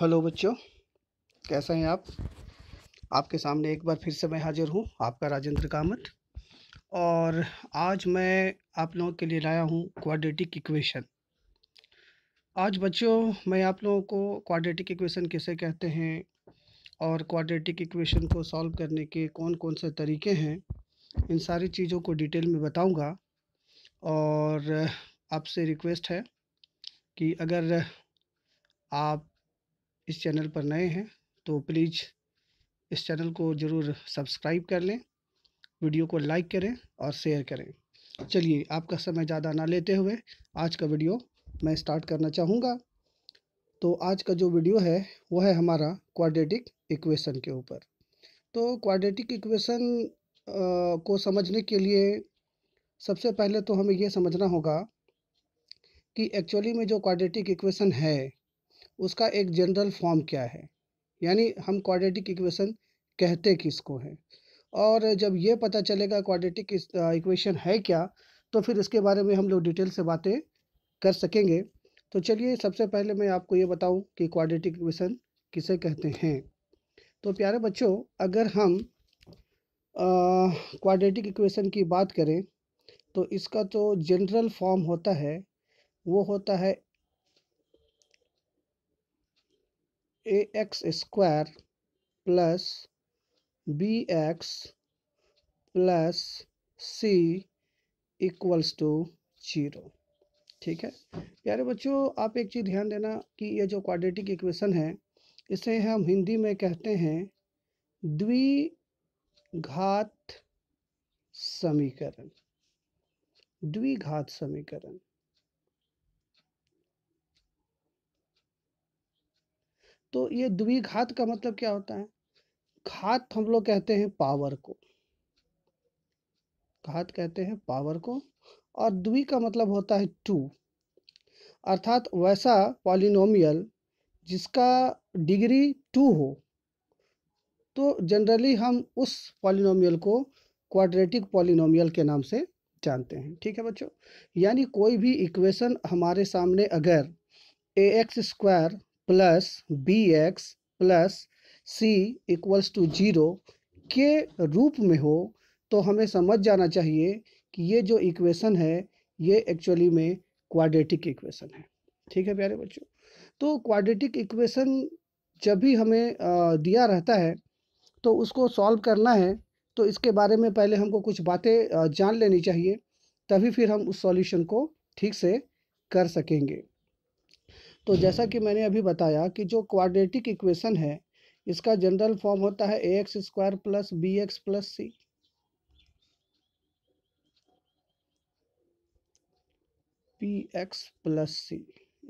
hello बच्चों कैसे हैं आप आपके सामने एक बार फिर से मैं हाजिर हूं आपका राजेंद्र कामत और आज मैं आप लोगों के लिए लाया हूं क्वाड्रेटिक इक्वेशन आज बच्चों मैं आप लोगों को क्वाड्रेटिक इक्वेशन कैसे कहते हैं और क्वाड्रेटिक इक्वेशन को सॉल्व करने के कौन कौन से तरीके हैं इन सारी चीज़ों को डिटेल में बताऊँगा और आपसे रिक्वेस्ट है कि अगर आप इस चैनल पर नए हैं तो प्लीज़ इस चैनल को ज़रूर सब्सक्राइब कर लें वीडियो को लाइक करें और शेयर करें चलिए आपका समय ज़्यादा ना लेते हुए आज का वीडियो मैं स्टार्ट करना चाहूँगा तो आज का जो वीडियो है वह है हमारा क्वाड्रेटिक इक्वेशन के ऊपर तो क्वाड्रेटिक इक्वेशन को समझने के लिए सबसे पहले तो हमें यह समझना होगा कि एक्चुअली में जो क्वाड्रेटिक इक्वेशन है उसका एक जनरल फॉर्म क्या है यानी हम क्वाड्रेटिक इक्वेशन कहते किसको है और जब ये पता चलेगा क्वाड्रेटिक इक्वेशन है क्या तो फिर इसके बारे में हम लोग डिटेल से बातें कर सकेंगे तो चलिए सबसे पहले मैं आपको ये बताऊं कि क्वाड्रेटिक इक्वेशन किसे कहते हैं तो प्यारे बच्चों अगर हम क्वाड्रेटिक इक्वेशन की बात करें तो इसका जो तो जनरल फॉर्म होता है वो होता है A X square plus B X plus C equals to zero ठीक है प्यारे बच्चों आप एक चीज़ ध्यान देना कि ये जो क्वाड्रेटिक इक्वेशन है इसे हम हिंदी में कहते हैं द्विघात समीकरण द्विघात समीकरण तो ये द्विघात का मतलब क्या होता है घात हम लोग कहते हैं पावर को घात कहते हैं पावर को और द्वि का मतलब होता है टू अर्थात वैसा पॉलिनोमियल जिसका डिग्री टू हो तो जनरली हम उस पॉलिनोमियल को क्वाड्रेटिक पॉलिनोमियल के नाम से जानते हैं ठीक है बच्चों यानी कोई भी इक्वेशन हमारे सामने अगर A X square plus B X plus C equals to zero के रूप में हो तो हमें समझ जाना चाहिए कि ये जो इक्वेशन है ये एक्चुअली में क्वाड्रेटिक इक्वेशन है ठीक है प्यारे बच्चों तो क्वाड्रेटिक इक्वेशन जब भी हमें दिया रहता है तो उसको सॉल्व करना है तो इसके बारे में पहले हमको कुछ बातें जान लेनी चाहिए तभी फिर हम उस सॉल्यूशन को ठीक से कर सकेंगे तो जैसा कि मैंने अभी बताया कि जो क्वाड्रेटिक इक्वेशन है इसका जनरल फॉर्म होता है A X square plus B X plus C P X plus C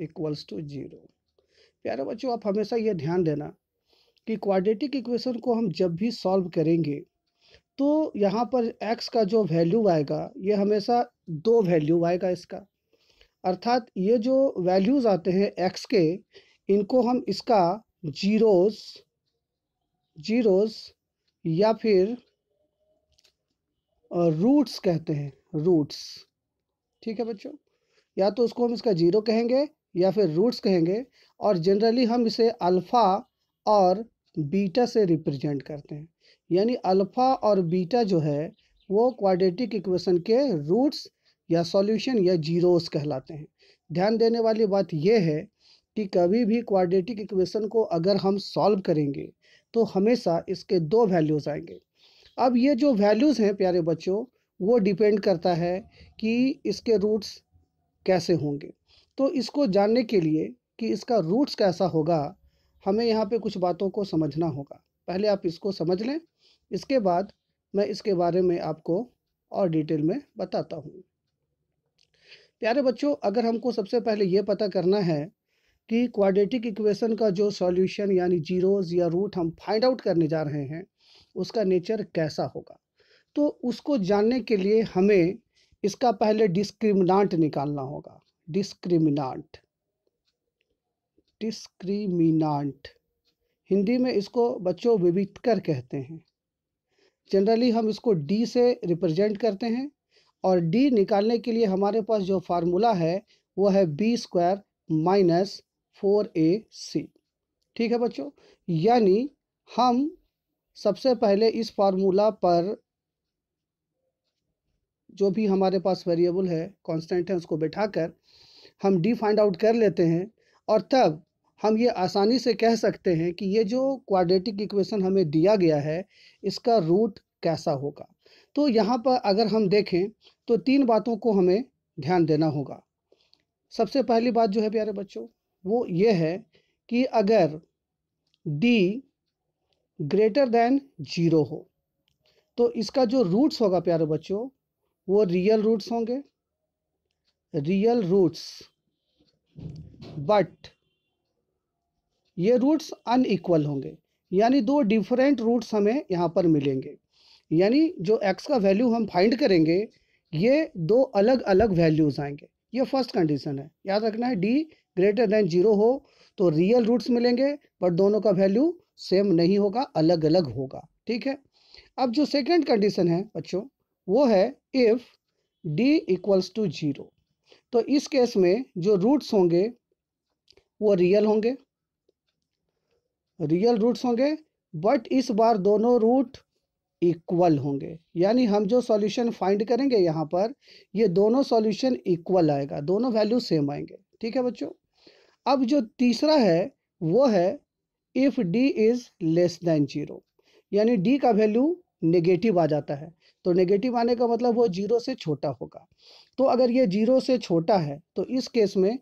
equals to zero प्यारे बच्चों आप हमेशा ये ध्यान देना कि क्वाड्रेटिक इक्वेशन को हम जब भी सॉल्व करेंगे तो यहाँ पर एक्स का जो वैल्यू आएगा ये हमेशा दो वैल्यू आएगा इसका अर्थात ये जो वैल्यूज़ आते हैं एक्स के इनको हम इसका जीरोस जीरोस या फिर रूट्स कहते हैं रूट्स ठीक है बच्चों या तो उसको हम इसका जीरो कहेंगे या फिर रूट्स कहेंगे और जनरली हम इसे अल्फ़ा और बीटा से रिप्रेजेंट करते हैं यानी अल्फ़ा और बीटा जो है वो क्वाड्रेटिक इक्वेशन के रूट्स या सॉल्यूशन या जीरोस कहलाते हैं ध्यान देने वाली बात यह है कि कभी भी क्वाड्रेटिक इक्वेशन को अगर हम सॉल्व करेंगे तो हमेशा इसके दो वैल्यूज़ आएंगे अब ये जो वैल्यूज़ हैं प्यारे बच्चों वो डिपेंड करता है कि इसके रूट्स कैसे होंगे तो इसको जानने के लिए कि इसका रूट्स कैसा होगा हमें यहाँ पे कुछ बातों को समझना होगा पहले आप इसको समझ लें इसके बाद मैं इसके बारे में आपको और डिटेल में बताता हूँ प्यारे बच्चों अगर हमको सबसे पहले ये पता करना है कि क्वाड्रेटिक इक्वेशन का जो सॉल्यूशन यानी जीरोज या रूट हम फाइंड आउट करने जा रहे हैं उसका नेचर कैसा होगा तो उसको जानने के लिए हमें इसका पहले डिस्क्रिमिनाट निकालना होगा डिस्क्रिमिनाट डिस्क्रिमिनाट हिंदी में इसको बच्चों विविधकर कहते हैं जनरली हम इसको डी से रिप्रेजेंट करते हैं और डी निकालने के लिए हमारे पास जो फार्मूला है वो है बी स्क्वायर माइनस फोर ए सी ठीक है बच्चों यानी हम सबसे पहले इस फार्मूला पर जो भी हमारे पास वेरिएबल है कॉन्स्टेंट है उसको बैठाकर हम डी फाइंड आउट कर लेते हैं और तब हम ये आसानी से कह सकते हैं कि ये जो क्वाड्रेटिक इक्वेशन हमें दिया गया है इसका रूट कैसा होगा तो यहाँ पर अगर हम देखें तो तीन बातों को हमें ध्यान देना होगा सबसे पहली बात जो है प्यारे बच्चों वो ये है कि अगर डी ग्रेटर देन जीरो हो तो इसका जो रूट्स होगा प्यारे बच्चों वो रियल रूट्स होंगे रियल रूट्स बट ये रूट्स अनइक्वल होंगे यानी दो डिफरेंट रूट्स हमें यहाँ पर मिलेंगे यानी जो एक्स का वैल्यू हम फाइंड करेंगे ये दो अलग अलग वैल्यूज़ आएंगे ये फर्स्ट कंडीशन है याद रखना है डी ग्रेटर देन जीरो हो तो रियल रूट्स मिलेंगे बट दोनों का वैल्यू सेम नहीं होगा अलग अलग होगा ठीक है अब जो सेकेंड कंडीशन है बच्चों वो है if D equals to zero तो इस केस में जो रूट्स होंगे वो रियल होंगे रियल रूट्स होंगे बट इस बार दोनों रूट इक्वल होंगे यानी हम जो सॉल्यूशन फाइंड करेंगे यहाँ पर ये दोनों सॉल्यूशन इक्वल आएगा दोनों वैल्यू सेम आएंगे ठीक है बच्चों अब जो तीसरा है वो है if D is less than zero यानी डी का वैल्यू नेगेटिव आ जाता है तो नेगेटिव आने का मतलब वो जीरो से छोटा होगा तो अगर ये जीरो से छोटा है तो इस केस में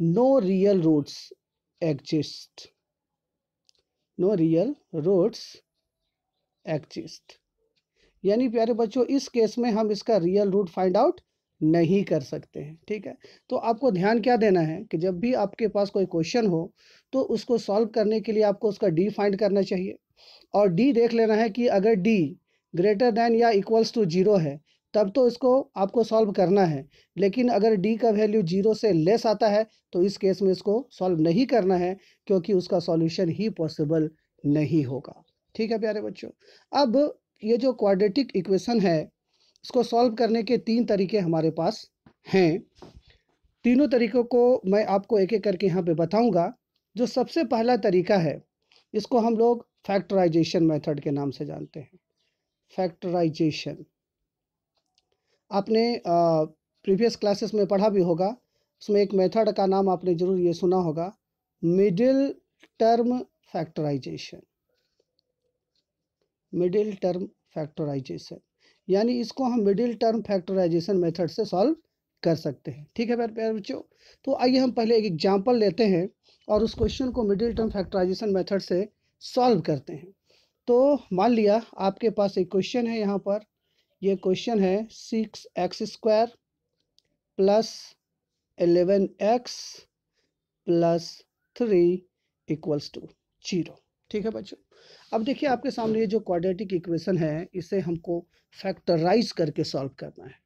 no real roots exist no real roots exist यानी प्यारे बच्चों इस केस में हम इसका रियल रूट फाइंड आउट नहीं कर सकते हैं ठीक है तो आपको ध्यान क्या देना है कि जब भी आपके पास कोई क्वेश्चन हो तो उसको सॉल्व करने के लिए आपको उसका डी फाइंड करना चाहिए और डी देख लेना है कि अगर डी ग्रेटर देन या इक्वल्स टू जीरो है तब तो इसको आपको सॉल्व करना है लेकिन अगर डी का वैल्यू जीरो से लेस आता है तो इस केस में इसको सॉल्व नहीं करना है क्योंकि उसका सॉल्यूशन ही पॉसिबल नहीं होगा ठीक है प्यारे बच्चों अब ये जो क्वाड्रेटिक इक्वेशन है इसको सॉल्व करने के तीन तरीके हमारे पास हैं तीनों तरीक़ों को मैं आपको एक एक करके यहाँ पे बताऊंगा जो सबसे पहला तरीका है इसको हम लोग फैक्टराइजेशन मेथड के नाम से जानते हैं फैक्टराइजेशन आपने प्रीवियस क्लासेस में पढ़ा भी होगा उसमें एक मेथड का नाम आपने ज़रूर ये सुना होगा middle term factorization middle term factorization यानी इसको हम मिडिल टर्म फैक्टराइजेशन मेथड से सॉल्व कर सकते हैं ठीक है मेरे प्यारे बच्चों तो आइए हम पहले एक एग्जाम्पल लेते हैं और उस क्वेश्चन को मिडिल टर्म फैक्टराइजेशन मेथड से सॉल्व करते हैं तो मान लिया आपके पास एक क्वेश्चन है यहाँ पर यह क्वेश्चन है six x square plus eleven x plus three equals to zero ठीक है बच्चों अब देखिए आपके सामने ये जो क्वाड्रेटिक इक्वेशन है इसे हमको फैक्टराइज करके सॉल्व करना है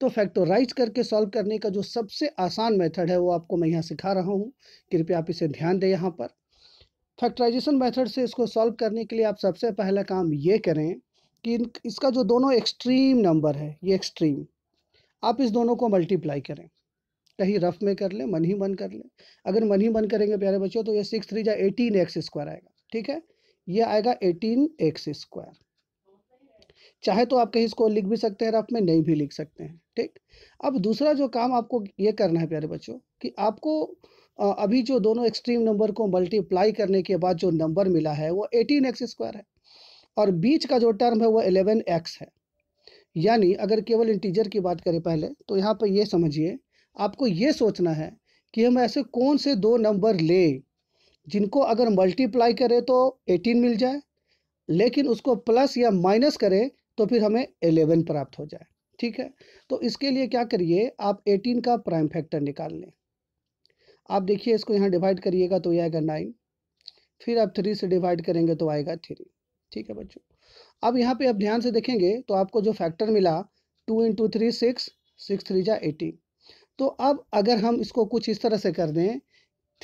तो फैक्टराइज करके सॉल्व करने का जो सबसे आसान मेथड है वो आपको मैं यहाँ सिखा रहा हूँ कृपया आप इसे ध्यान दें यहाँ पर फैक्टराइजेशन मेथड से इसको सॉल्व करने के लिए आप सबसे पहला काम ये करें कि इसका जो दोनों एक्सट्रीम नंबर है ये एक्सट्रीम आप इस दोनों को मल्टीप्लाई करें कहीं रफ में कर लें मन ही मन कर लें अगर मन ही मन करेंगे प्यारे बच्चों तो ये सिक्स थ्री या एटीन एक्स स्क्वायर आएगा ठीक है ये आएगा एटीन एक्स स्क्वायर चाहे तो आप कहीं इसको लिख भी सकते हैं रफ में नहीं भी लिख सकते हैं ठीक अब दूसरा जो काम आपको ये करना है प्यारे बच्चों कि आपको अभी जो दोनों एक्सट्रीम नंबर को मल्टीप्लाई करने के बाद जो नंबर मिला है वो एटीन एक्स स्क्वायर है और बीच का जो टर्म है वो एलेवन एक्स है यानी अगर केवल इंटीजर की बात करें पहले तो यहाँ पर ये समझिए आपको ये सोचना है कि हम ऐसे कौन से दो नंबर ले जिनको अगर मल्टीप्लाई करें तो एटीन मिल जाए लेकिन उसको प्लस या माइनस करें तो फिर हमें एलेवन प्राप्त हो जाए ठीक है तो इसके लिए क्या करिए आप एटीन का प्राइम फैक्टर निकाल लें आप देखिए इसको यहाँ डिवाइड करिएगा तो ये आएगा नाइन फिर आप थ्री से डिवाइड करेंगे तो आएगा थ्री ठीक है बच्चों अब यहाँ पे आप ध्यान से देखेंगे तो आपको जो फैक्टर मिला two into three six six three जा एटीन तो अब अगर हम इसको कुछ इस तरह से कर दें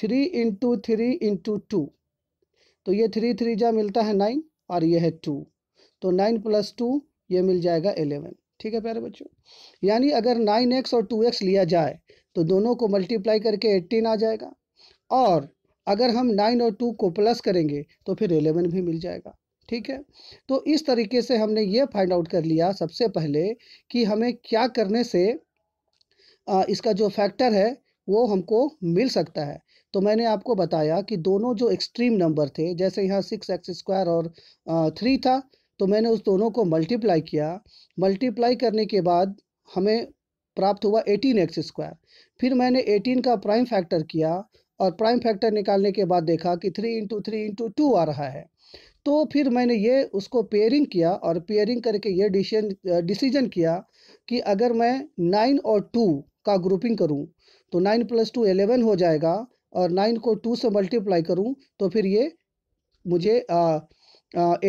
three into three into two तो ये थ्री थ्री जा मिलता है नाइन और ये है टू तो नाइन प्लस टू ये मिल जाएगा एलेवन ठीक है प्यारे बच्चों यानी अगर नाइन एक्स और टू एक्स लिया जाए तो दोनों को मल्टीप्लाई करके एट्टीन आ जाएगा और अगर हम नाइन और टू को प्लस करेंगे तो फिर एलेवन भी मिल जाएगा ठीक है तो इस तरीके से हमने ये फाइंड आउट कर लिया सबसे पहले कि हमें क्या करने से इसका जो फैक्टर है वो हमको मिल सकता है तो मैंने आपको बताया कि दोनों जो एक्सट्रीम नंबर थे जैसे यहाँ सिक्स एक्स स्क्वायर और थ्री था तो मैंने उस दोनों को मल्टीप्लाई किया मल्टीप्लाई करने के बाद हमें प्राप्त हुआ एटीन एक्स स्क्वायर फिर मैंने एटीन का प्राइम फैक्टर किया और प्राइम फैक्टर निकालने के बाद देखा कि three into three into two आ रहा है तो फिर मैंने ये उसको पेयरिंग किया और पेयरिंग करके ये डिसीजन डिसीजन किया कि अगर मैं नाइन और टू का ग्रुपिंग करूं तो नाइन प्लस टू एलेवन हो जाएगा और नाइन को टू से मल्टीप्लाई करूँ तो फिर ये मुझे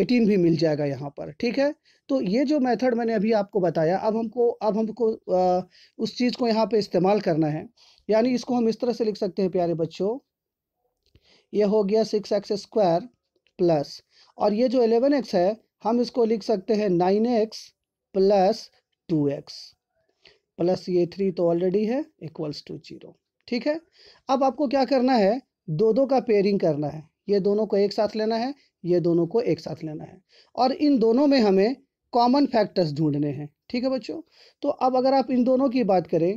एटीन भी मिल जाएगा यहाँ पर ठीक है तो ये जो मेथड मैंने अभी आपको बताया अब हमको अब हमको आ, उस चीज़ को यहाँ पे इस्तेमाल करना है यानी इसको हम इस तरह से लिख सकते हैं प्यारे बच्चों ये हो गया सिक्स एक्स स्क्वायर प्लस और ये जो एलेवन एक्स है हम इसको लिख सकते हैं nine X plus two X plus ये थ्री तो ऑलरेडी है इक्वल्स टू जीरो ठीक है अब आपको क्या करना है दो दो का पेयरिंग करना है ये दोनों को एक साथ लेना है ये दोनों को एक साथ लेना है और इन दोनों में हमें कॉमन फैक्टर्स ढूंढने हैं ठीक है बच्चों तो अब अगर आप इन दोनों की बात करें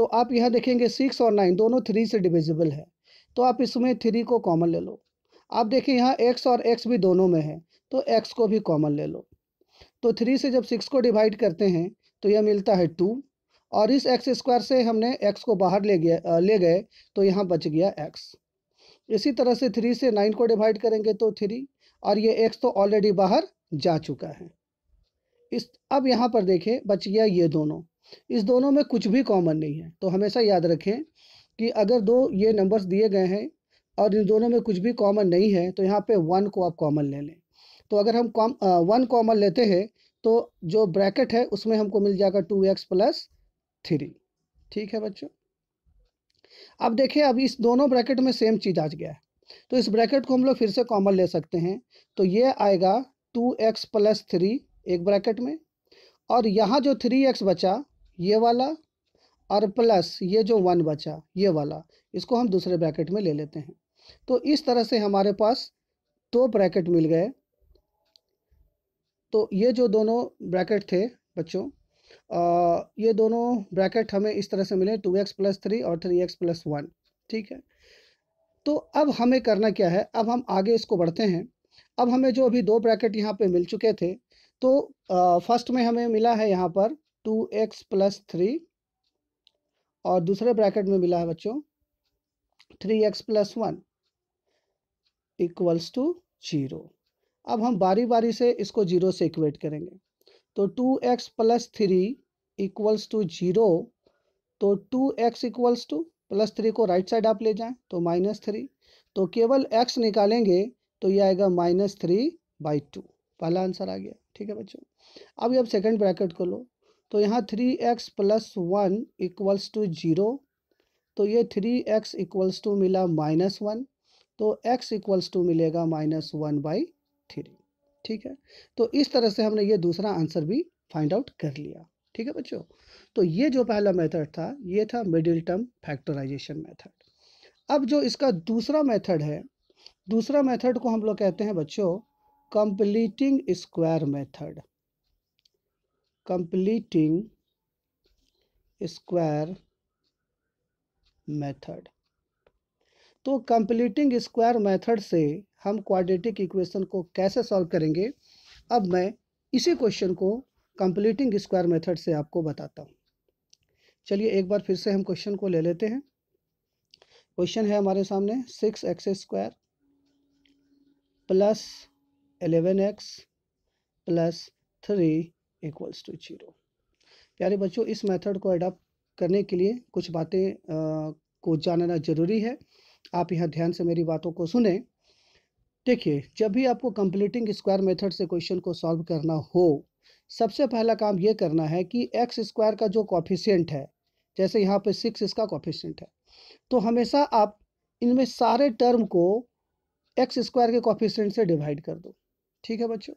तो आप यहाँ देखेंगे सिक्स और नाइन दोनों थ्री से डिविजिबल है तो आप इसमें थ्री को कॉमन ले लो आप देखें यहाँ एक्स और एक्स भी दोनों में है तो एक्स को भी कॉमन ले लो तो थ्री से जब सिक्स को डिवाइड करते हैं तो यह मिलता है टू और इस एक्स स्क्वायर से हमने एक्स को बाहर ले गया ले गए तो यहाँ बच गया एक्स इसी तरह से थ्री से नाइन को डिवाइड करेंगे तो थ्री और ये एक्स तो ऑलरेडी बाहर जा चुका है इस अब यहाँ पर देखें बच गया ये दोनों इस दोनों में कुछ भी कॉमन नहीं है तो हमेशा याद रखें कि अगर दो ये नंबर्स दिए गए हैं और इन दोनों में कुछ भी कॉमन नहीं है तो यहाँ पे वन को आप कॉमन ले लें तो अगर हम कॉम वन कॉमन लेते हैं तो जो ब्रैकेट है उसमें हमको मिल जाएगा टू एक्स प्लस थ्री ठीक है बच्चों अब देखिए अब इस दोनों ब्रैकेट में सेम चीज़ आ गया है तो इस ब्रैकेट को हम लोग फिर से कॉमन ले सकते हैं तो ये आएगा टू एक्स प्लस थ्री एक ब्रैकेट में और यहाँ जो थ्री एक्स बचा ये वाला और प्लस ये जो वन बचा ये वाला इसको हम दूसरे ब्रैकेट में ले लेते हैं तो इस तरह से हमारे पास दो तो ब्रैकेट मिल गए तो ये जो दोनों ब्रैकेट थे बच्चों ये दोनों ब्रैकेट हमें इस तरह से मिले टू एक्स प्लस थ्री और थ्री एक्स प्लस वन ठीक है तो अब हमें करना क्या है अब हम आगे इसको बढ़ते हैं अब हमें जो अभी दो ब्रैकेट यहाँ पे मिल चुके थे तो फर्स्ट में हमें मिला है यहाँ पर टू एक्स प्लस थ्री और दूसरे ब्रैकेट में मिला है बच्चों three X plus one equals to zero अब हम बारी बारी से इसको जीरो से इक्वेट करेंगे तो two X plus three equals to zero तो two X equals to plus three को राइट साइड आप ले जाएं तो माइनस थ्री तो केवल एक्स निकालेंगे तो ये आएगा माइनस थ्री बाई टू पहला आंसर आ गया ठीक है बच्चों अब ये आप सेकंड ब्रैकेट को लो तो यहाँ three X plus one equals to zero तो ये थ्री एक्स इक्वल्स टू मिला माइनस वन तो एक्स इक्वल्स टू मिलेगा माइनस वन बाई थ्री ठीक है तो इस तरह से हमने ये दूसरा आंसर भी फाइंड आउट कर लिया ठीक है बच्चों तो ये जो पहला मेथड था ये था मिडिल टर्म फैक्टराइजेशन मेथड अब जो इसका दूसरा मेथड है दूसरा मेथड को हम लोग कहते हैं बच्चों completing square method completing square method तो कंप्लीटिंग स्क्वायर मेथड से हम क्वाड्रेटिक इक्वेशन को कैसे सॉल्व करेंगे अब मैं इसी क्वेश्चन को कंप्लीटिंग स्क्वायर मेथड से आपको बताता हूँ चलिए एक बार फिर से हम क्वेश्चन को ले लेते हैं क्वेश्चन है हमारे सामने six x square plus eleven x plus three equals to zero प्यारे बच्चों इस मेथड को अडॉप्ट करने के लिए कुछ बातें को जानना ज़रूरी है आप यहाँ ध्यान से मेरी बातों को सुने देखिए जब भी आपको कंप्लीटिंग स्क्वायर मेथड से क्वेश्चन को सॉल्व करना हो सबसे पहला काम ये करना है कि एक्स स्क्वायर का जो कॉफिशियंट है जैसे यहाँ पे सिक्स इसका कॉफिशियंट है तो हमेशा आप इनमें सारे टर्म को एक्स स्क्वायर के कॉफिशियंट से डिवाइड कर दो ठीक है बच्चों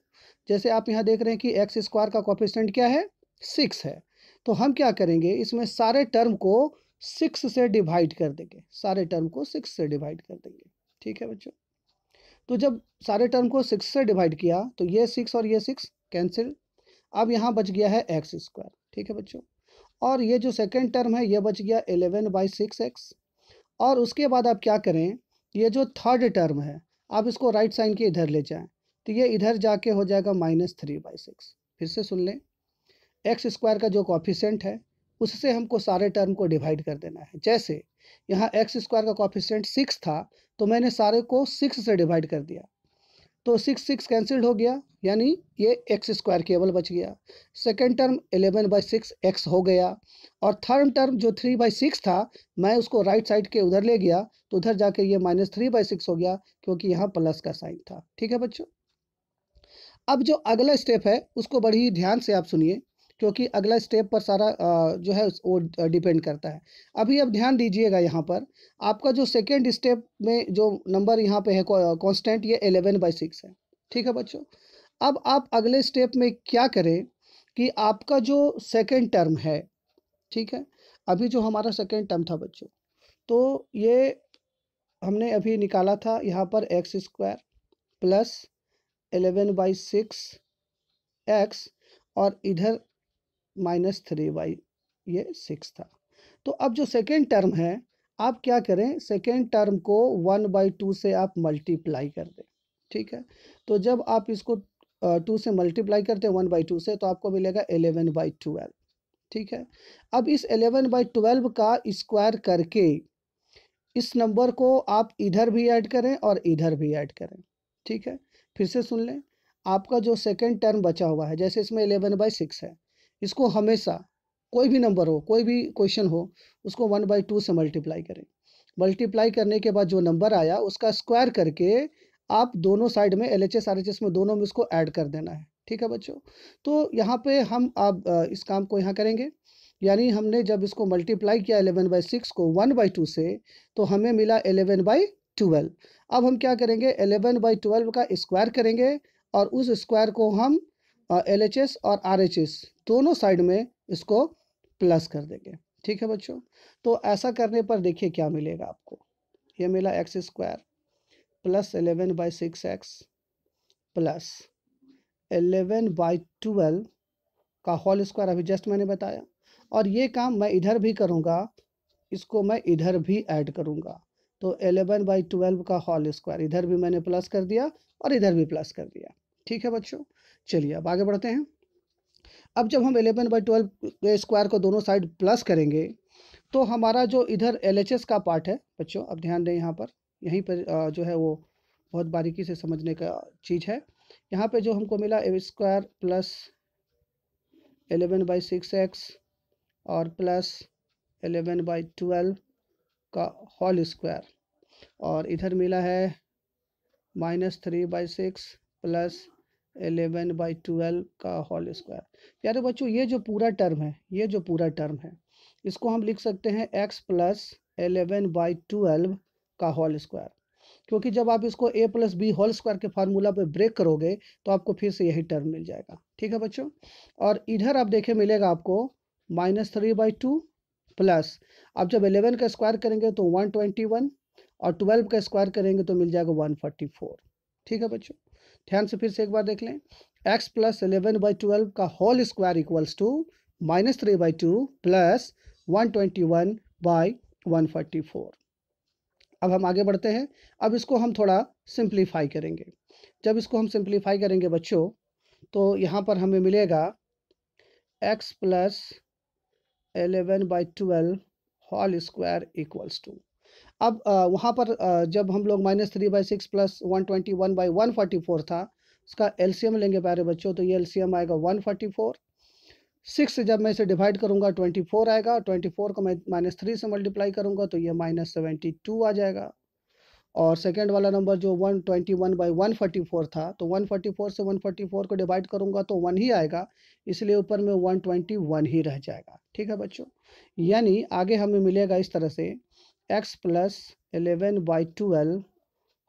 जैसे आप यहाँ देख रहे हैं कि एक्स स्क्वायर का कॉफिशियंट क्या है सिक्स है तो हम क्या करेंगे इसमें सारे टर्म को सिक्स से डिवाइड कर देंगे सारे टर्म को सिक्स से डिवाइड कर देंगे ठीक है बच्चों तो जब सारे टर्म को सिक्स से डिवाइड किया तो ये सिक्स और ये सिक्स कैंसिल अब यहाँ बच गया है एक्स स्क्वायर ठीक है बच्चों और ये जो सेकेंड टर्म है ये बच गया एलेवन बाई सिक्स एक्स और उसके बाद आप क्या करें ये जो थर्ड टर्म है आप इसको राइट साइन के इधर ले जाएं तो ये इधर जाके हो जाएगा माइनस थ्री बाई सिक्स फिर से सुन लें एक्स स्क्वायर का जो कॉफिशेंट है उससे हमको सारे टर्म को डिवाइड कर देना है जैसे यहाँ एक्स स्क्वायर का कॉफिशेंट सिक्स था तो मैंने सारे को सिक्स से डिवाइड कर दिया तो सिक्स सिक्स कैंसिल्ड हो गया यानी ये एक्स स्क्वायर केवल बच गया second term eleven by six X हो गया और थर्ड टर्म जो थ्री बाई सिक्स था मैं उसको राइट साइड के उधर ले गया तो उधर जाके ये माइनस थ्री बाई सिक्स हो गया क्योंकि यहाँ प्लस का साइन था ठीक है बच्चों अब जो अगला स्टेप है उसको बड़ी ध्यान से आप सुनिए क्योंकि अगला स्टेप पर सारा जो है वो डिपेंड करता है अभी अब ध्यान दीजिएगा यहाँ पर आपका जो सेकेंड स्टेप में जो नंबर यहाँ पे है कॉन्स्टेंट ये एलेवन बाई सिक्स है ठीक है बच्चों अब आप अगले स्टेप में क्या करें कि आपका जो सेकेंड टर्म है ठीक है अभी जो हमारा सेकेंड टर्म था बच्चों तो ये हमने अभी निकाला था यहाँ पर X square plus eleven by six x और इधर माइनस थ्री बाई ये सिक्स था तो अब जो सेकेंड टर्म है आप क्या करें सेकेंड टर्म को वन बाई टू से आप मल्टीप्लाई कर दें ठीक है तो जब आप इसको टू से मल्टीप्लाई करते हैं वन बाई टू से तो आपको मिलेगा एलेवन बाई ट्वेल्व ठीक है अब इस एलेवन बाई ट्वेल्व का स्क्वायर करके इस नंबर को आप इधर भी ऐड करें और इधर भी ऐड करें ठीक है फिर से सुन लें आपका जो सेकेंड टर्म बचा हुआ है जैसे इसमें एलेवन बाई सिक्स है इसको हमेशा कोई भी नंबर हो कोई भी क्वेश्चन हो उसको वन बाई टू से मल्टीप्लाई करें मल्टीप्लाई करने के बाद जो नंबर आया उसका स्क्वायर करके आप दोनों साइड में L H S R H S में दोनों में उसको ऐड कर देना है ठीक है बच्चों तो यहाँ पे हम आप इस काम को यहाँ करेंगे यानी हमने जब इसको मल्टीप्लाई किया एलेवन बाई सिक्स को वन बाई टू से तो हमें मिला एलेवन बाई ट्वेल्व अब हम क्या करेंगे एलेवन बाई ट्वेल्व का स्क्वायर करेंगे और उस स्क्वायर को हम एल एच एस और आर एच एस दोनों साइड में इसको प्लस कर देंगे ठीक है बच्चों तो ऐसा करने पर देखिए क्या मिलेगा आपको ये मिला X square plus eleven by six X plus eleven by twelve का होल स्क्वायर अभी जस्ट मैंने बताया और ये काम मैं इधर भी करूँगा इसको मैं इधर भी ऐड करूँगा तो एलेवन बाई ट्वेल्व का होल स्क्वायर इधर भी मैंने प्लस कर दिया और इधर भी प्लस कर दिया ठीक है बच्चों चलिए अब आगे बढ़ते हैं अब जब हम एलेवन बाई ट्वेल्व स्क्वायर को दोनों साइड प्लस करेंगे तो हमारा जो इधर एल का पार्ट है बच्चों अब ध्यान दें यहाँ पर यहीं पर जो है वो बहुत बारीकी से समझने का चीज़ है यहाँ पे जो हमको मिला a square plus eleven by six x और प्लस एलेवन बाई ट्वेल्व का होल स्क्वायर और इधर मिला है minus three by six plus eleven by twelve का होल स्क्वायर प्यारे बच्चों ये जो पूरा टर्म है ये जो पूरा टर्म है इसको हम लिख सकते हैं x plus eleven by twelve का होल स्क्वायर क्योंकि जब आप इसको a plus b whole square के फार्मूला पे ब्रेक करोगे तो आपको फिर से यही टर्म मिल जाएगा ठीक है बच्चों और इधर आप देखें मिलेगा आपको minus three by two plus आप जब एलेवन का स्क्वायर करेंगे तो वन ट्वेंटी वन और ट्वेल्व का स्क्वायर करेंगे तो मिल जाएगा वन फोर्टी फोर ठीक है बच्चों ध्यान से फिर से एक बार देख लें x plus eleven by twelve का whole square equals to minus three by two plus one twenty one by one forty four अब हम आगे बढ़ते हैं अब इसको हम थोड़ा सिंप्लीफाई करेंगे जब इसको हम सिंप्लीफाई करेंगे बच्चों तो यहाँ पर हमें मिलेगा x plus eleven by twelve whole square equals to अब वहाँ पर जब हम लोग minus three by six plus one twenty one by one forty four था उसका एलसीएम लेंगे प्यारे बच्चों तो ये एलसीएम आएगा वन फोर्टी फोर सिक्स जब मैं इसे डिवाइड करूँगा ट्वेंटी फोर आएगा ट्वेंटी फोर को मैं माइनस थ्री से मल्टीप्लाई करूँगा तो ये माइनस सेवेंटी टू आ जाएगा और सेकेंड वाला नंबर जो one twenty one by one forty four था तो वन फोर्टी फोर से वन फोर्टी फोर को डिवाइड करूँगा तो वन ही आएगा इसलिए ऊपर में वन ट्वेंटी वन ही रह जाएगा ठीक है बच्चों यानी आगे हमें मिलेगा इस तरह से x plus eleven by twelve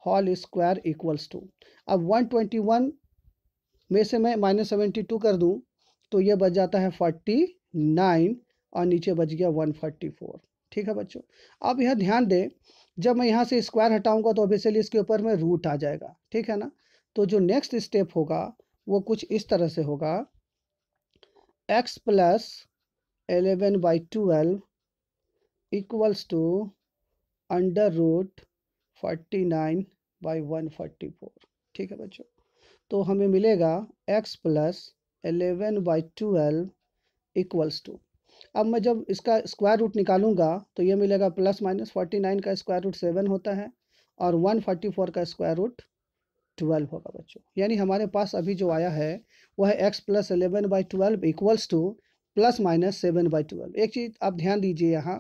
whole square equals to अब वन ट्वेंटी वन में से मैं माइनस सेवेंटी टू कर दूं तो ये बच जाता है फोर्टी नाइन और नीचे बच गया वन फोर्टी फोर ठीक है बच्चों अब यह ध्यान दें जब मैं यहाँ से स्क्वायर हटाऊंगा तो ऑब्वियसली इसके ऊपर में रूट आ जाएगा ठीक है ना तो जो नेक्स्ट स्टेप होगा वो कुछ इस तरह से होगा x plus eleven by twelve equals to under root forty nine by one forty four ठीक है बच्चों तो हमें मिलेगा x plus eleven by twelve equals to अब मैं जब इसका स्क्वायर रूट निकालूंगा तो ये मिलेगा प्लस माइनस फोर्टी नाइन का स्क्वायर रूट सेवन होता है और वन फोर्टी फोर का स्क्वायर रूट ट्वेल्व होगा बच्चों यानी हमारे पास अभी जो आया है वह है x plus eleven by twelve equals to plus minus seven by twelve एक चीज़ आप ध्यान दीजिए यहाँ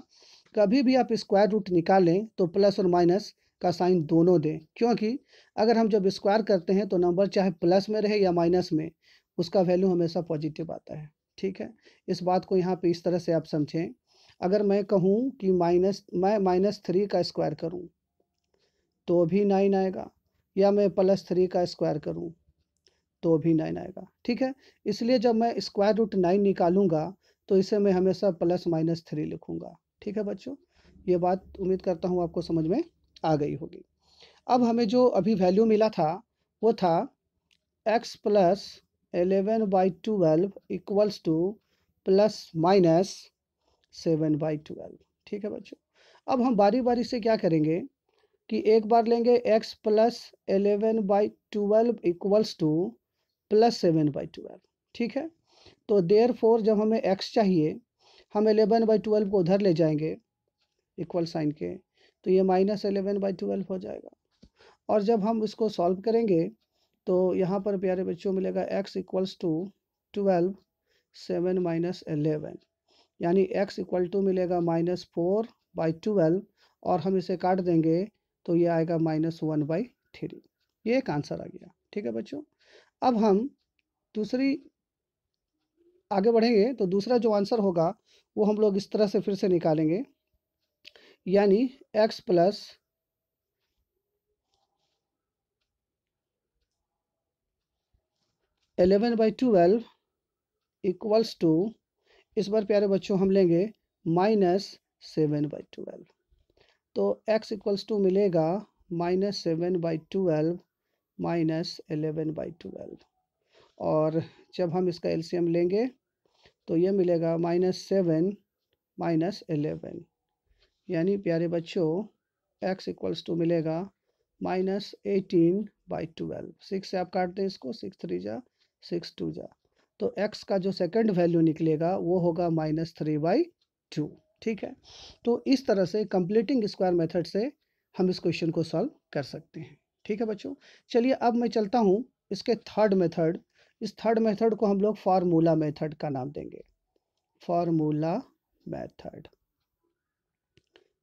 कभी भी आप स्क्वायर रूट निकालें तो प्लस और माइनस का साइन दोनों दें क्योंकि अगर हम जब स्क्वायर करते हैं तो नंबर चाहे प्लस में रहे या माइनस में उसका वैल्यू हमेशा पॉजिटिव आता है ठीक है इस बात को यहाँ पे इस तरह से आप समझें अगर मैं कहूँ कि माइनस मैं माइनस थ्री का स्क्वायर करूँ तो भी नाइन आएगा या मैं प्लस थ्री का स्क्वायर करूँ तो भी नाइन आएगा ठीक है इसलिए जब मैं स्क्वायर रूट नाइन निकालूंगा तो इसे मैं हमेशा प्लस माइनस थ्री लिखूंगा ठीक है बच्चों ये बात उम्मीद करता हूँ आपको समझ में आ गई होगी अब हमें जो अभी वैल्यू मिला था वो था x plus eleven by twelve equals to plus minus seven by twelve ठीक है बच्चों अब हम बारी बारी से क्या करेंगे कि एक बार लेंगे x plus eleven by twelve equals to plus seven by twelve ठीक है तो देर फोर जब हमें एक्स चाहिए हम एलेवन बाई ट्वेल्व को उधर ले जाएंगे इक्वल साइन के तो ये माइनस एलेवन बाई ट्वेल्व हो जाएगा और जब हम इसको सॉल्व करेंगे तो यहाँ पर प्यारे बच्चों मिलेगा x equals to twelve seven minus eleven यानी एक्स इक्वल टू मिलेगा माइनस फोर बाई ट्वेल्व और हम इसे काट देंगे तो ये आएगा माइनस वन बाई थ्री ये एक आंसर आ गया ठीक है बच्चों अब हम दूसरी आगे बढ़ेंगे तो दूसरा जो आंसर होगा वो हम लोग इस तरह से फिर से निकालेंगे यानी x plus eleven by twelve equals to इस बार प्यारे बच्चों हम लेंगे माइनस सेवन बाई ट्वेल्व तो x इक्वल्स टू मिलेगा minus seven by twelve minus eleven by twelve और जब हम इसका एलसीएम लेंगे तो ये मिलेगा माइनस सेवन माइनस एलेवन यानी प्यारे बच्चों एक्स इक्वल्स टू मिलेगा minus eighteen by twelve six से आप काट दें इसको सिक्स थ्री जा सिक्स टू जा तो एक्स का जो सेकंड वैल्यू निकलेगा वो होगा माइनस थ्री बाई टू ठीक है तो इस तरह से कंप्लीटिंग स्क्वायर मेथड से हम इस क्वेश्चन को सॉल्व कर सकते हैं ठीक है बच्चों चलिए अब मैं चलता हूँ इसके थर्ड मेथड इस थर्ड मेथड को हम लोग फार्मूला मेथड का नाम देंगे फार्मूला मेथड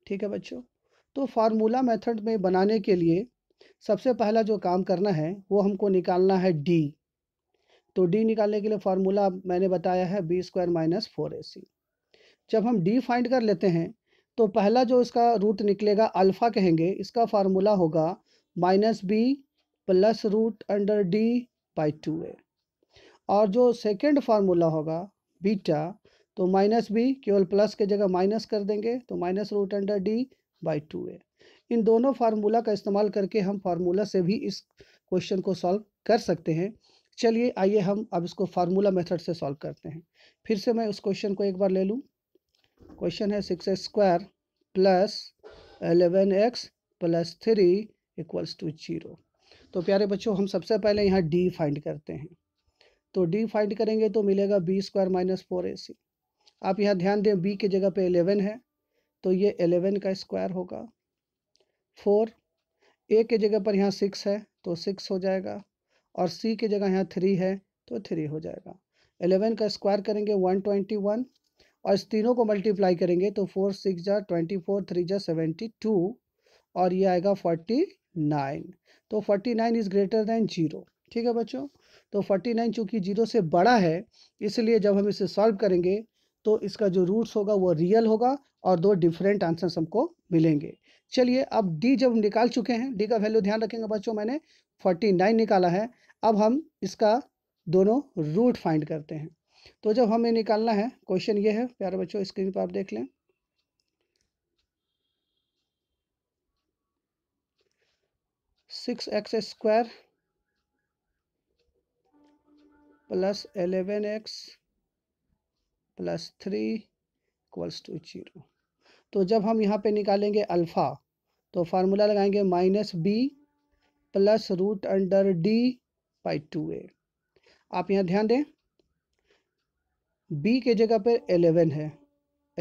ठीक है बच्चों तो फार्मूला मेथड में बनाने के लिए सबसे पहला जो काम करना है वो हमको निकालना है डी तो डी निकालने के लिए फार्मूला मैंने बताया है बी स्क्वायर माइनस फोर ए सी जब हम डी फाइंड कर लेते हैं तो पहला जो इसका रूट निकलेगा अल्फ़ा कहेंगे इसका फार्मूला होगा minus b plus root under D by two a और जो सेकेंड फार्मूला होगा बीटा तो माइनस बी केवल प्लस के जगह माइनस कर देंगे तो minus root under D by two a इन दोनों फार्मूला का इस्तेमाल करके हम फार्मूला से भी इस क्वेश्चन को सॉल्व कर सकते हैं चलिए आइए हम अब इसको फार्मूला मेथड से सॉल्व करते हैं फिर से मैं उस क्वेश्चन को एक बार ले लूँ क्वेश्चन है six square plus eleven x plus three equals to zero तो प्यारे बच्चों हम सबसे पहले यहाँ डी फाइंड करते हैं तो डी फाइंड करेंगे तो मिलेगा बी स्क्वायर माइनस फोर ए सी आप यहाँ ध्यान दें बी के जगह पे एलेवन है तो ये एलेवन का स्क्वायर होगा फोर ए के जगह पर यहाँ सिक्स है तो सिक्स हो जाएगा और सी के जगह यहाँ थ्री है तो थ्री हो जाएगा एलेवन का स्क्वायर करेंगे वन ट्वेंटी वन और इस तीनों को मल्टीप्लाई करेंगे तो फोर सिक्स जा ट्वेंटी फोर थ्री जा सेवेंटी टू और ये आएगा फोर्टी नाइन तो forty nine is greater than zero ठीक है बच्चों तो 49 चूंकि जीरो से बड़ा है इसलिए जब हम इसे सॉल्व करेंगे तो इसका जो रूट्स होगा वो रियल होगा और दो डिफरेंट आंसर्स हमको मिलेंगे चलिए अब डी जब निकाल चुके हैं डी का वैल्यू ध्यान रखेंगे बच्चों मैंने 49 निकाला है अब हम इसका दोनों रूट फाइंड करते हैं तो जब हमें निकालना है क्वेश्चन ये है प्यारे बच्चों स्क्रीन पर आप देख लें six x square plus eleven x plus three equals to zero तो जब हम यहाँ पे निकालेंगे अल्फ़ा तो फार्मूला लगाएंगे minus b plus root under D by two a आप यहाँ ध्यान दें बी के जगह पर एलेवन है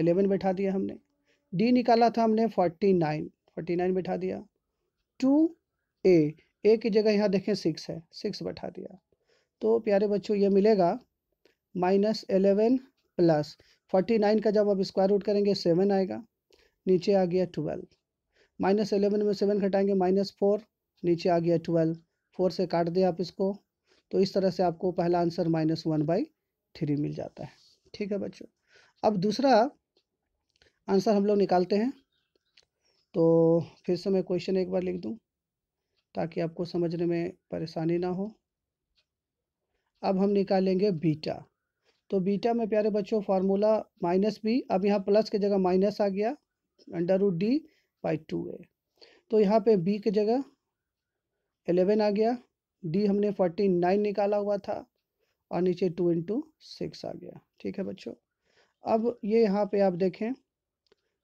एलेवन बैठा दिया हमने डी निकाला था हमने फोर्टी नाइन फोर्टी नाइन बैठा दिया टू ए ए की जगह यहाँ देखें सिक्स है सिक्स बैठा दिया तो प्यारे बच्चों ये मिलेगा minus eleven plus forty nine का जब आप स्क्वायर रूट करेंगे सेवन आएगा नीचे आ गया ट्वेल्व माइनस एलेवन में सेवन घटाएंगे माइनस फोर नीचे आ गया ट्वेल्व फोर से काट दें आप इसको तो इस तरह से आपको पहला answer minus one by three मिल जाता है ठीक है बच्चों अब दूसरा आंसर हम लोग निकालते हैं तो फिर से मैं क्वेश्चन एक बार लिख दूँ ताकि आपको समझने में परेशानी ना हो अब हम निकालेंगे बीटा तो बीटा में प्यारे बच्चों फार्मूला माइनस बी अब यहाँ प्लस की जगह माइनस आ गया under root D by two a तो यहाँ पे बी की जगह एलेवन आ गया डी हमने फोर्टी नाइन निकाला हुआ था और नीचे टू इंटू सिक्स आ गया ठीक है बच्चों अब ये यहाँ पे आप देखें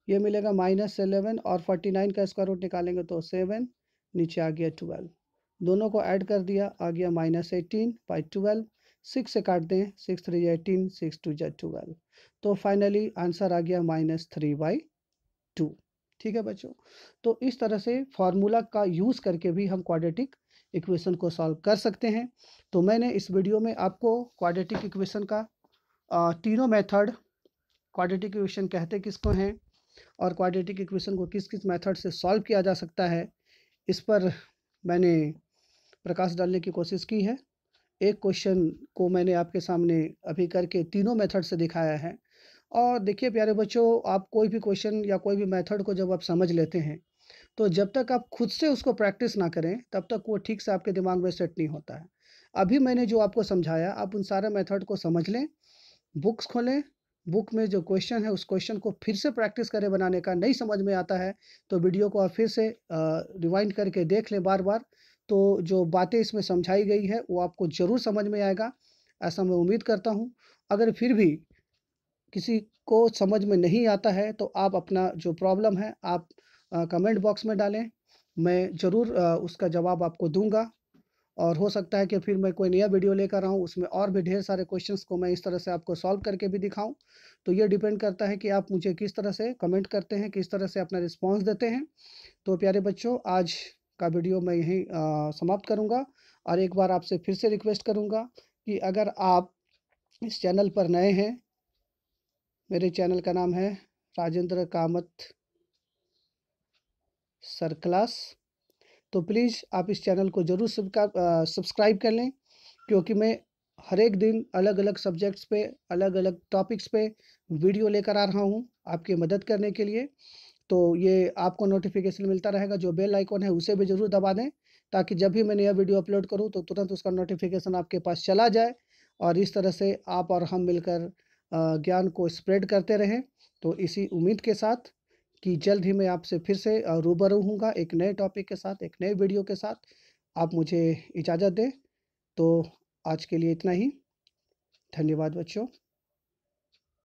ये मिलेगा माइनस एलेवन और फोर्टी नाइन का स्क्वायर रूट निकालेंगे तो सेवन नीचे आ गया ट्वेल्व दोनों को ऐड कर दिया आ गया minus eighteen by twelve six से काट दें सिक्स थ्री या एटीन सिक्स टू या ट्वेल्व तो फाइनली आंसर आ गया माइनस थ्री बाई टू ठीक है बच्चों तो इस तरह से फार्मूला का यूज़ करके भी हम क्वाड्रेटिक इक्वेशन को सॉल्व कर सकते हैं तो मैंने इस वीडियो में आपको क्वाड्रेटिक इक्वेशन का तीनों मेथड क्वाड्रेटिक इक्वेशन कहते किसको हैं और क्वाड्रेटिक इक्वेशन को किस किस मेथड से सॉल्व किया जा सकता है इस पर मैंने प्रकाश डालने की कोशिश की है एक क्वेश्चन को मैंने आपके सामने अभी करके तीनों मेथड से दिखाया है और देखिए प्यारे बच्चों आप कोई भी क्वेश्चन या कोई भी मेथड को जब आप समझ लेते हैं तो जब तक आप खुद से उसको प्रैक्टिस ना करें तब तक वो ठीक से आपके दिमाग में सेट नहीं होता है अभी मैंने जो आपको समझाया आप उन सारे मेथड को समझ लें बुक्स खोलें बुक में जो क्वेश्चन है उस क्वेश्चन को फिर से प्रैक्टिस करें बनाने का नहीं समझ में आता है तो वीडियो को आप फिर से रिवाइंड करके देख लें बार बार तो जो बातें इसमें समझाई गई है वो आपको ज़रूर समझ में आएगा ऐसा मैं उम्मीद करता हूँ अगर फिर भी किसी को समझ में नहीं आता है तो आप अपना जो प्रॉब्लम है आप कमेंट बॉक्स में डालें मैं ज़रूर उसका जवाब आपको दूंगा और हो सकता है कि फिर मैं कोई नया वीडियो लेकर आऊँ उसमें और भी ढेर सारे क्वेश्चंस को मैं इस तरह से आपको सॉल्व करके भी दिखाऊं तो ये डिपेंड करता है कि आप मुझे किस तरह से कमेंट करते हैं किस तरह से अपना रिस्पॉन्स देते हैं तो प्यारे बच्चों आज का वीडियो मैं यहीं समाप्त करूँगा और एक बार आपसे फिर से रिक्वेस्ट करूँगा कि अगर आप इस चैनल पर नए हैं मेरे चैनल का नाम है राजेंद्र कामत सर क्लास तो प्लीज़ आप इस चैनल को ज़रूर सब्सक्राइब कर लें क्योंकि मैं हर एक दिन अलग अलग सब्जेक्ट्स पे अलग अलग टॉपिक्स पे वीडियो लेकर आ रहा हूँ आपकी मदद करने के लिए तो ये आपको नोटिफिकेशन मिलता रहेगा जो बेल आइकॉन है उसे भी ज़रूर दबा दें ताकि जब भी मैं नया वीडियो अपलोड करूँ तो तुरंत उसका नोटिफिकेशन आपके पास चला जाए और इस तरह से आप और हम मिलकर ज्ञान को स्प्रेड करते रहें तो इसी उम्मीद के साथ कि जल्द ही मैं आपसे फिर से रूबरू हूँगा एक नए टॉपिक के साथ एक नए वीडियो के साथ आप मुझे इजाज़त दें तो आज के लिए इतना ही धन्यवाद बच्चों